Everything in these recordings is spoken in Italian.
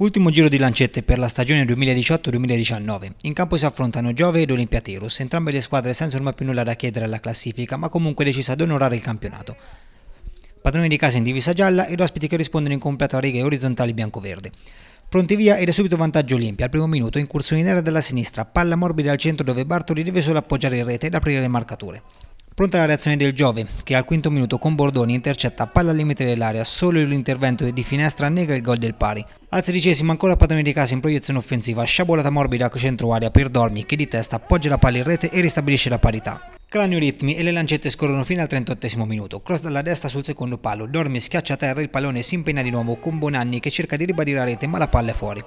Ultimo giro di lancette per la stagione 2018-2019. In campo si affrontano Giove ed Olimpia Terus, entrambe le squadre senza ormai più nulla da chiedere alla classifica, ma comunque decisa ad onorare il campionato. Padroni di casa in divisa gialla ed ospiti che rispondono in completo a righe orizzontali bianco-verde. Pronti via ed è subito vantaggio Olimpia al primo minuto, incursione in area dalla sinistra, palla morbida al centro dove Bartoli deve solo appoggiare in rete ed aprire le marcature. Pronta la reazione del Giove, che al quinto minuto con Bordoni intercetta palla al limite dell'area, solo l'intervento di finestra nega il gol del pari. Al sedicesimo ancora padrone di casa in proiezione offensiva, sciabolata morbida a centro aria per Dormi che di testa appoggia la palla in rete e ristabilisce la parità. Cranio ritmi e le lancette scorrono fino al 38 minuto. Cross dalla destra sul secondo palo. Dormi schiaccia a terra, il pallone si impegna di nuovo con Bonanni che cerca di ribadire la rete ma la palla è fuori.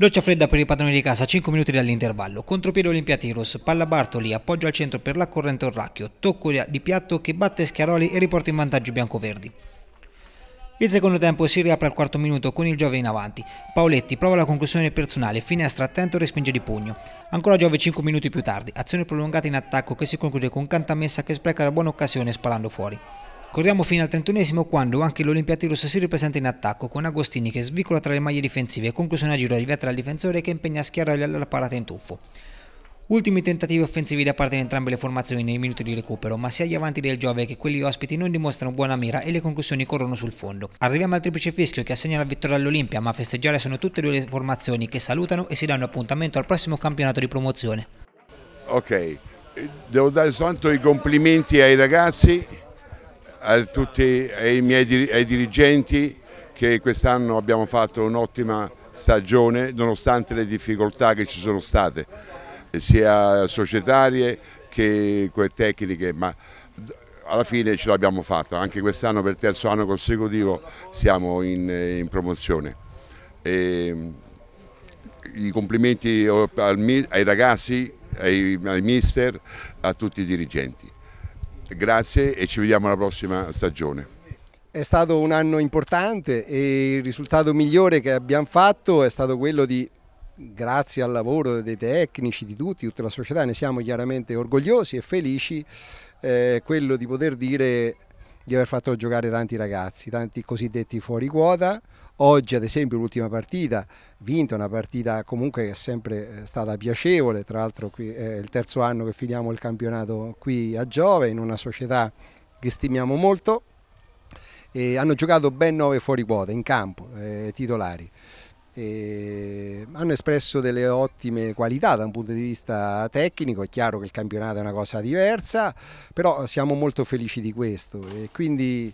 Doccia fredda per i padroni di casa, 5 minuti dall'intervallo. Contropiede Olimpia Tiros, palla Bartoli, appoggio al centro per la corrente Orracchio, tocco di piatto che batte Schiaroli e riporta in vantaggio biancoverdi. Il secondo tempo si riapre al quarto minuto con il Giove in avanti. Paoletti prova la conclusione personale, finestra attento e respinge di pugno. Ancora Giove 5 minuti più tardi, azione prolungata in attacco che si conclude con Cantamessa che spreca la buona occasione spalando fuori. Corriamo fino al trentunesimo quando anche l'Olimpiatirus si ripresenta in attacco con Agostini che svicola tra le maglie difensive e conclusione a giro arriva tra il difensore che impegna a Schiarolia alla parata in tuffo. Ultimi tentativi offensivi da parte di entrambe le formazioni nei minuti di recupero, ma sia gli avanti del Giove che quelli ospiti non dimostrano buona mira e le conclusioni corrono sul fondo. Arriviamo al triplice fischio che assegna la vittoria all'Olimpia, ma a festeggiare sono tutte e due le formazioni che salutano e si danno appuntamento al prossimo campionato di promozione. Ok, devo dare soltanto i complimenti ai ragazzi a tutti i miei ai dirigenti che quest'anno abbiamo fatto un'ottima stagione nonostante le difficoltà che ci sono state sia societarie che tecniche ma alla fine ce l'abbiamo fatta anche quest'anno per il terzo anno consecutivo siamo in, in promozione e, ehm, i complimenti ai ragazzi ai, ai mister a tutti i dirigenti grazie e ci vediamo alla prossima stagione. È stato un anno importante e il risultato migliore che abbiamo fatto è stato quello di grazie al lavoro dei tecnici, di tutti, tutta la società, ne siamo chiaramente orgogliosi e felici, eh, quello di poter dire di aver fatto giocare tanti ragazzi, tanti cosiddetti fuori quota. Oggi, ad esempio, l'ultima partita, vinta una partita comunque che è sempre eh, stata piacevole, tra l'altro qui eh, è il terzo anno che finiamo il campionato qui a Giove, in una società che stimiamo molto. E hanno giocato ben nove fuori quota in campo, eh, titolari. Ehm, hanno espresso delle ottime qualità da un punto di vista tecnico, è chiaro che il campionato è una cosa diversa, però siamo molto felici di questo e quindi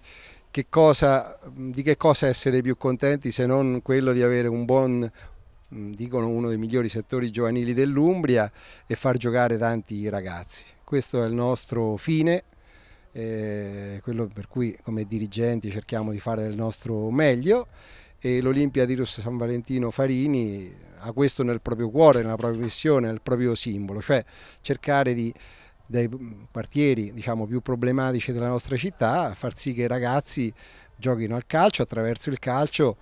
che cosa, di che cosa essere più contenti se non quello di avere un buon, dicono uno dei migliori settori giovanili dell'Umbria e far giocare tanti ragazzi. Questo è il nostro fine, eh, quello per cui come dirigenti cerchiamo di fare del nostro meglio e l'Olimpia Dirus San Valentino Farini ha questo nel proprio cuore, nella propria missione, nel proprio simbolo, cioè cercare di dai quartieri diciamo, più problematici della nostra città, far sì che i ragazzi giochino al calcio, attraverso il calcio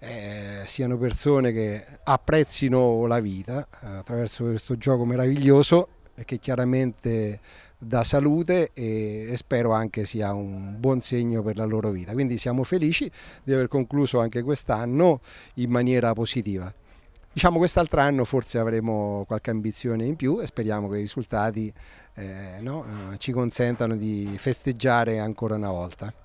eh, siano persone che apprezzino la vita eh, attraverso questo gioco meraviglioso che chiaramente da salute e, e, spero anche sia un buon segno per la loro vita. Quindi siamo felici di aver concluso anche quest'anno in maniera positiva. Diciamo quest'altro anno forse avremo qualche ambizione in più e speriamo che i risultati eh, no, eh, ci consentano di festeggiare ancora una volta.